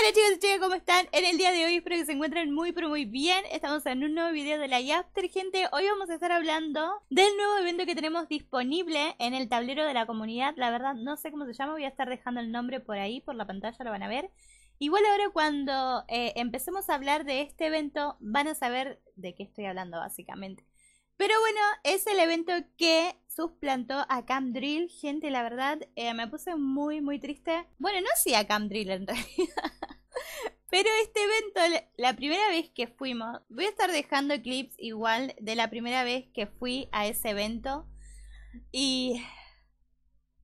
Hola chicos y chicas, ¿cómo están? En el día de hoy espero que se encuentren muy pero muy bien Estamos en un nuevo video de la Yapter, gente Hoy vamos a estar hablando del nuevo evento que tenemos disponible en el tablero de la comunidad La verdad no sé cómo se llama, voy a estar dejando el nombre por ahí, por la pantalla lo van a ver Igual ahora cuando eh, empecemos a hablar de este evento van a saber de qué estoy hablando básicamente pero bueno, es el evento que susplantó a Cam Drill. Gente, la verdad, eh, me puse muy, muy triste. Bueno, no hacía Cam Drill en realidad. Pero este evento, la primera vez que fuimos, voy a estar dejando clips igual de la primera vez que fui a ese evento. Y...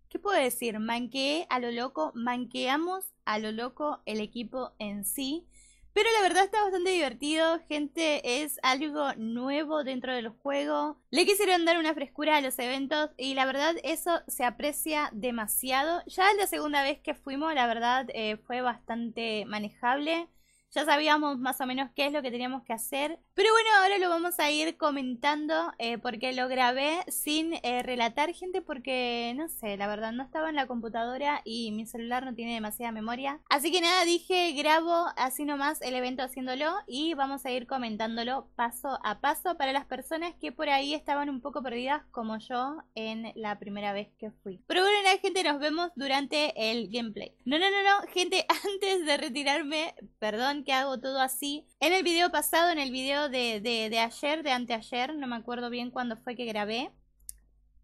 ¿Qué puedo decir? Manqueé a lo loco, manqueamos a lo loco el equipo en sí. Pero la verdad está bastante divertido, gente, es algo nuevo dentro del juego. Le quisieron dar una frescura a los eventos y la verdad eso se aprecia demasiado. Ya la segunda vez que fuimos, la verdad eh, fue bastante manejable ya sabíamos más o menos qué es lo que teníamos que hacer. Pero bueno, ahora lo vamos a ir comentando eh, porque lo grabé sin eh, relatar gente porque, no sé, la verdad no estaba en la computadora y mi celular no tiene demasiada memoria. Así que nada, dije grabo así nomás el evento haciéndolo y vamos a ir comentándolo paso a paso para las personas que por ahí estaban un poco perdidas como yo en la primera vez que fui. Pero bueno, gente, nos vemos durante el gameplay. No, no, no, no, gente, antes de retirarme Perdón que hago todo así. En el video pasado, en el video de, de, ayer, de anteayer, no me acuerdo bien cuándo fue que grabé.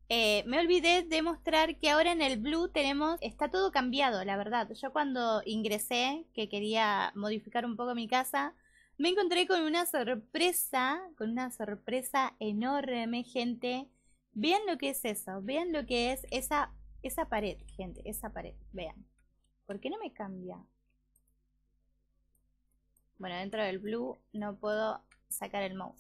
Eh, me olvidé de mostrar que ahora en el blue tenemos, está todo cambiado, la verdad. Yo cuando ingresé, que quería modificar un poco mi casa, me encontré con una sorpresa, con una sorpresa enorme, gente. Vean lo que es eso, vean lo que es esa, esa pared, gente, esa pared, vean. ¿Por qué no me cambia? Bueno, dentro del blue no puedo sacar el mouse.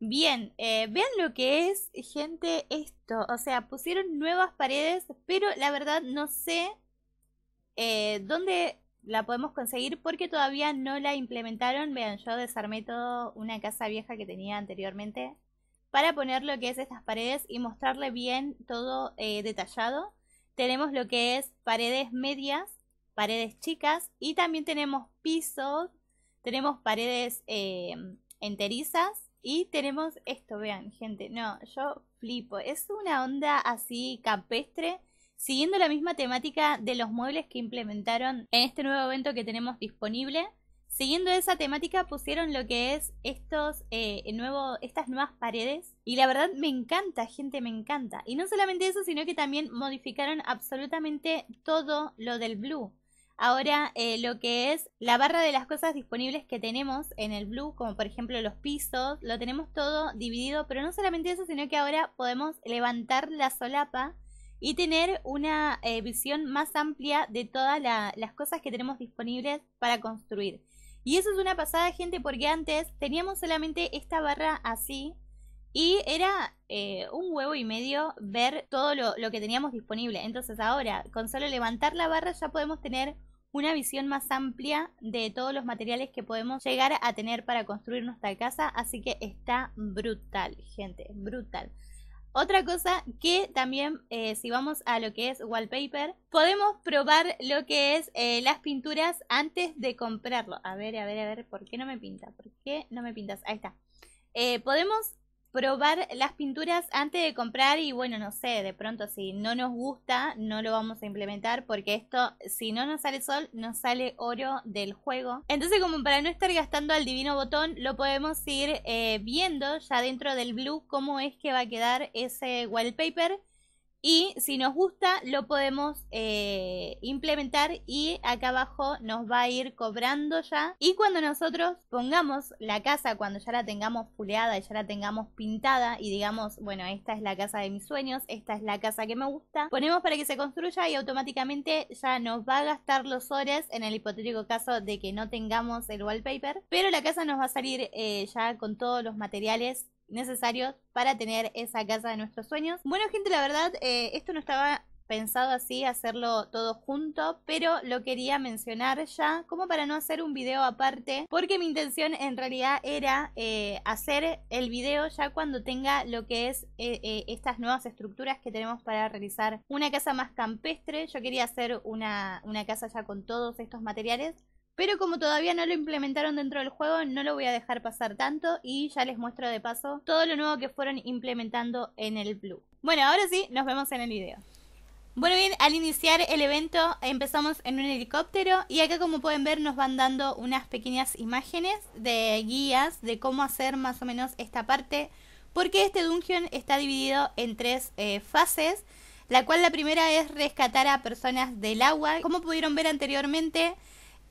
Bien, eh, vean lo que es, gente, esto. O sea, pusieron nuevas paredes, pero la verdad no sé eh, dónde la podemos conseguir porque todavía no la implementaron. Vean, yo desarmé todo una casa vieja que tenía anteriormente para poner lo que es estas paredes y mostrarle bien todo eh, detallado. Tenemos lo que es paredes medias, paredes chicas y también tenemos pisos tenemos paredes em, enterizas y tenemos esto, vean, gente. No, yo flipo. Es una onda así campestre, siguiendo la misma temática de los muebles que implementaron en este nuevo evento que tenemos disponible. Siguiendo esa temática pusieron lo que es estos eh, estas nuevas paredes y la verdad me encanta, gente, me encanta. Y no solamente eso, sino que también modificaron absolutamente todo lo del blue. Ahora, eh, lo que es la barra de las cosas disponibles que tenemos en el Blue, como por ejemplo los pisos, lo tenemos todo dividido, pero no solamente eso, sino que ahora podemos levantar la solapa y tener una eh, visión más amplia de todas las cosas que tenemos disponibles para construir. Y eso es una pasada, gente, porque antes teníamos solamente esta barra así, y era eh, un huevo y medio ver todo lo, que teníamos disponible. Entonces ahora, con solo levantar la barra ya podemos tener una visión más amplia de todos los materiales que podemos llegar a tener para construir nuestra casa. Así que está brutal, gente, brutal. Otra cosa que también, eh, si vamos a lo que es wallpaper, podemos probar lo que es eh, las pinturas antes de comprarlo. A ver, a ver, a ver, ¿por qué no me pinta? ¿Por qué no me pintas? Ahí está. podemos probar las pinturas antes de comprar y bueno, no sé, de pronto si no nos gusta, no lo vamos a implementar porque esto, si no nos sale sol, nos sale oro del juego. Entonces como para no estar gastando al divino botón, lo podemos ir eh, viendo ya dentro del blue cómo es que va a quedar ese wallpaper. Y si nos gusta, lo podemos eh, implementar y acá abajo nos va a ir cobrando ya. Y cuando nosotros pongamos la casa, cuando ya la tengamos puleada y ya la tengamos pintada y digamos, bueno, esta es la casa de mis sueños, esta es la casa que me gusta, ponemos para que se construya y automáticamente ya nos va a gastar los horas en el hipotético caso de que no tengamos el wallpaper. Pero la casa nos va a salir eh, ya con todos los materiales necesarios para tener esa casa de nuestros sueños. Bueno, gente, la verdad, eh, esto no estaba pensado así, hacerlo todo junto, pero lo quería mencionar ya, como para no hacer un video aparte, porque mi intención en realidad era eh, hacer el video ya cuando tenga lo que es eh, estas nuevas estructuras que tenemos para realizar una casa más campestre. Yo quería hacer una, una casa ya con todos estos materiales pero como todavía no lo implementaron dentro del juego, no lo voy a dejar pasar tanto y ya les muestro de paso todo lo nuevo que fueron implementando en el Blue. Bueno, ahora sí, nos vemos en el video. Bueno, bien, al iniciar el evento empezamos en un helicóptero y acá como pueden ver nos van dando unas pequeñas imágenes de guías de cómo hacer más o menos esta parte porque este dungeon está dividido en tres eh, fases, la cual la primera es rescatar a personas del agua. Como pudieron ver anteriormente,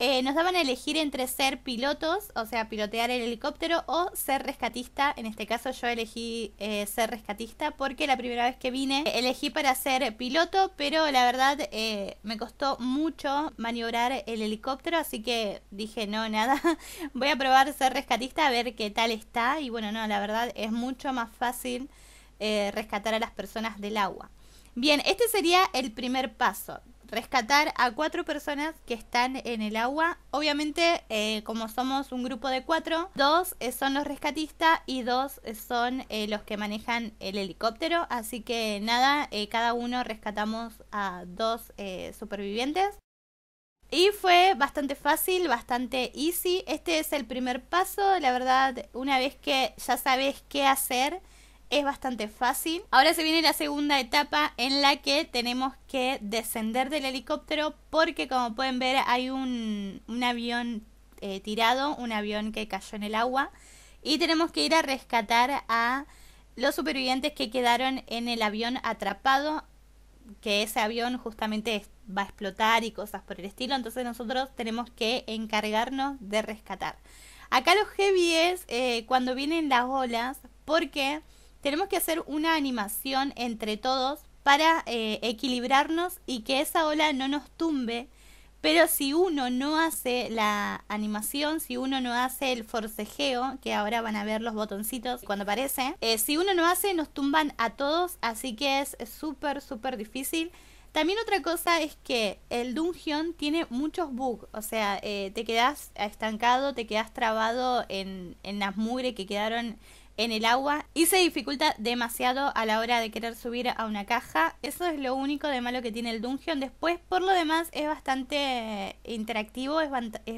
eh, nos daban a elegir entre ser pilotos, o sea, pilotear el helicóptero, o ser rescatista. En este caso yo elegí eh, ser rescatista porque la primera vez que vine elegí para ser piloto, pero la verdad eh, me costó mucho maniobrar el helicóptero, así que dije, no, nada, voy a probar ser rescatista a ver qué tal está. Y bueno, no, la verdad es mucho más fácil rescatar a las personas del agua. Bien, este sería el primer paso rescatar a cuatro personas que están en el agua. Obviamente, eh, como somos un grupo de cuatro, dos eh, son los rescatistas y dos eh, son los que manejan el helicóptero. Así que nada, cada uno rescatamos a dos supervivientes. Y fue bastante fácil, bastante easy. Este es el primer paso. La verdad, una vez que ya sabes qué hacer, es bastante fácil. Ahora se viene la segunda etapa en la que tenemos que descender del helicóptero porque como pueden ver hay un, avión eh, tirado, un avión que cayó en el agua y tenemos que ir a rescatar a los supervivientes que quedaron en el avión atrapado que ese avión justamente va a explotar y cosas por el estilo, entonces nosotros tenemos que encargarnos de rescatar. Acá los heavy es eh, cuando vienen las olas, porque tenemos que hacer una animación entre todos para eh, equilibrarnos y que esa ola no nos tumbe. Pero si uno no hace la animación, si uno no hace el forcejeo, que ahora van a ver los botoncitos cuando aparece, eh, si uno no hace nos tumban a todos, así que es súper, súper difícil. También otra cosa es que el dungeon tiene muchos bugs, o sea, eh, te quedas estancado, te quedas trabado en, en las mugre que quedaron en el agua y se dificulta demasiado a la hora de querer subir a una caja. Eso es lo único de malo que tiene el dungeon. Después, por lo demás, es bastante eh, interactivo, es,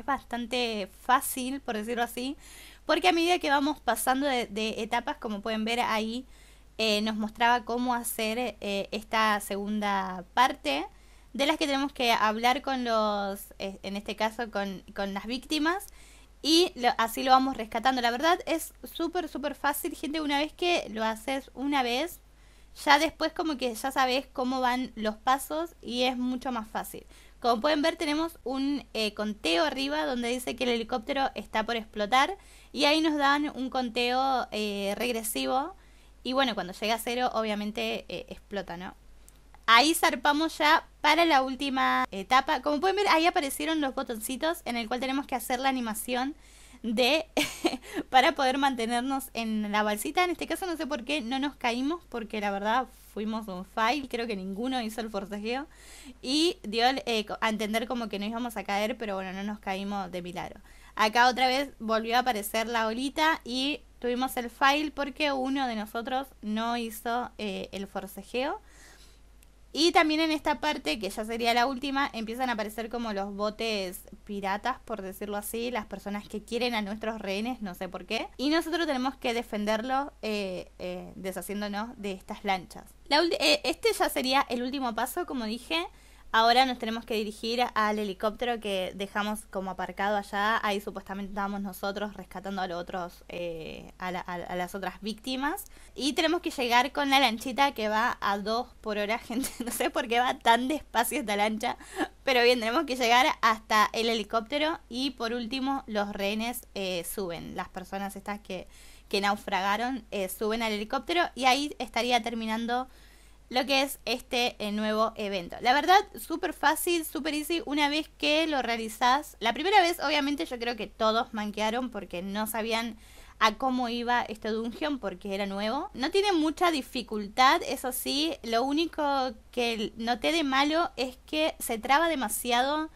bastante fácil, por decirlo así, porque a medida que vamos pasando de, etapas, como pueden ver ahí, eh, nos mostraba cómo hacer eh, esta segunda parte de las que tenemos que hablar con los, en este caso, con, con las víctimas y así lo vamos rescatando. La verdad es súper, súper fácil, gente. Una vez que lo haces una vez, ya después como que ya sabes cómo van los pasos y es mucho más fácil. Como pueden ver tenemos un eh, conteo arriba donde dice que el helicóptero está por explotar y ahí nos dan un conteo eh, regresivo y bueno, cuando llega a cero obviamente eh, explota, ¿no? ahí zarpamos ya para la última etapa. Como pueden ver, ahí aparecieron los botoncitos en el cual tenemos que hacer la animación de para poder mantenernos en la balsita. En este caso no sé por qué no nos caímos, porque la verdad fuimos un fail. creo que ninguno hizo el forcejeo y dio eh, a entender como que no íbamos a caer, pero bueno, no nos caímos de milagro. Acá otra vez volvió a aparecer la olita y tuvimos el fail porque uno de nosotros no hizo eh, el forcejeo. Y también en esta parte, que ya sería la última, empiezan a aparecer como los botes piratas, por decirlo así, las personas que quieren a nuestros rehenes, no sé por qué. Y nosotros tenemos que defenderlo eh, eh, deshaciéndonos de estas lanchas. Eh, este ya sería el último paso, como dije. Ahora nos tenemos que dirigir al helicóptero que dejamos como aparcado allá. Ahí supuestamente estábamos nosotros rescatando a, los otros, eh, a, las otras víctimas. Y tenemos que llegar con la lanchita que va a dos por hora, gente. No sé por qué va tan despacio esta lancha. Pero bien, tenemos que llegar hasta el helicóptero. Y por último, los rehenes eh, suben. Las personas estas que, que naufragaron eh, suben al helicóptero. Y ahí estaría terminando lo que es este eh, nuevo evento. La verdad, súper fácil, súper easy. Una vez que lo realizás, la primera vez, obviamente, yo creo que todos manquearon porque no sabían a cómo iba este dungeon porque era nuevo. No tiene mucha dificultad, eso sí. Lo único que noté de malo es que se traba demasiado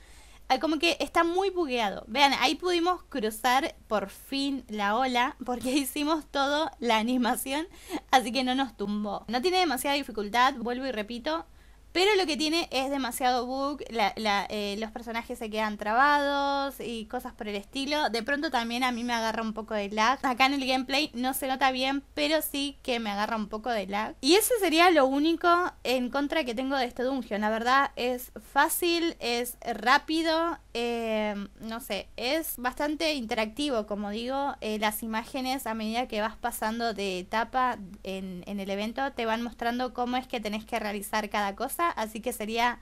como que está muy bugueado. Vean, ahí pudimos cruzar por fin la ola porque hicimos todo la animación, así que no nos tumbó. No tiene demasiada dificultad, vuelvo y repito. Pero lo que tiene es demasiado bug, eh, los personajes se quedan trabados y cosas por el estilo. De pronto también a mí me agarra un poco de lag. Acá en el gameplay no se nota bien, pero sí que me agarra un poco de lag. Y ese sería lo único en contra que tengo de este dungeon. La verdad es fácil, es rápido, eh, no sé, es bastante interactivo, como digo, eh, las imágenes a medida que vas pasando de etapa en, en el evento te van mostrando cómo es que tenés que realizar cada cosa, así que sería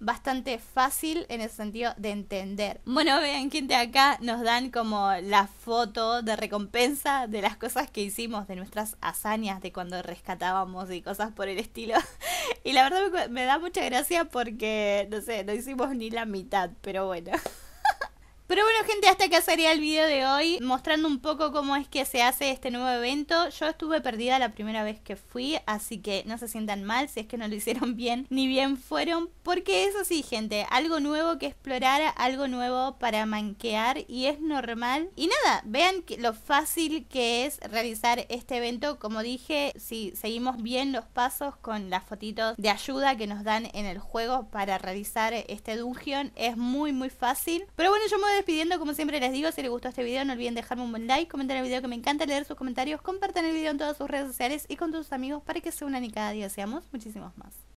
bastante fácil en el sentido de entender. Bueno, vean, gente, acá nos dan como la foto de recompensa de las cosas que hicimos, de nuestras hazañas, de cuando rescatábamos y cosas por el estilo. y la verdad me, me da mucha gracia porque, no sé, no hicimos ni la mitad, pero bueno. Pero bueno, gente, hasta acá sería el video de hoy, mostrando un poco cómo es que se hace este nuevo evento. Yo estuve perdida la primera vez que fui, así que no se sientan mal si es que no lo hicieron bien, ni bien fueron, porque eso sí, gente, algo nuevo que explorar, algo nuevo para manquear y es normal. Y nada, vean lo fácil que es realizar este evento, como dije, si seguimos bien los pasos con las fotitos de ayuda que nos dan en el juego para realizar este dungeon, es muy muy fácil. Pero bueno, yo me voy pidiendo, como siempre les digo, si les gustó este video no olviden dejarme un buen like, comentar el video que me encanta, leer sus comentarios, compartan el video en todas sus redes sociales y con tus amigos para que se unan y cada día seamos muchísimos más.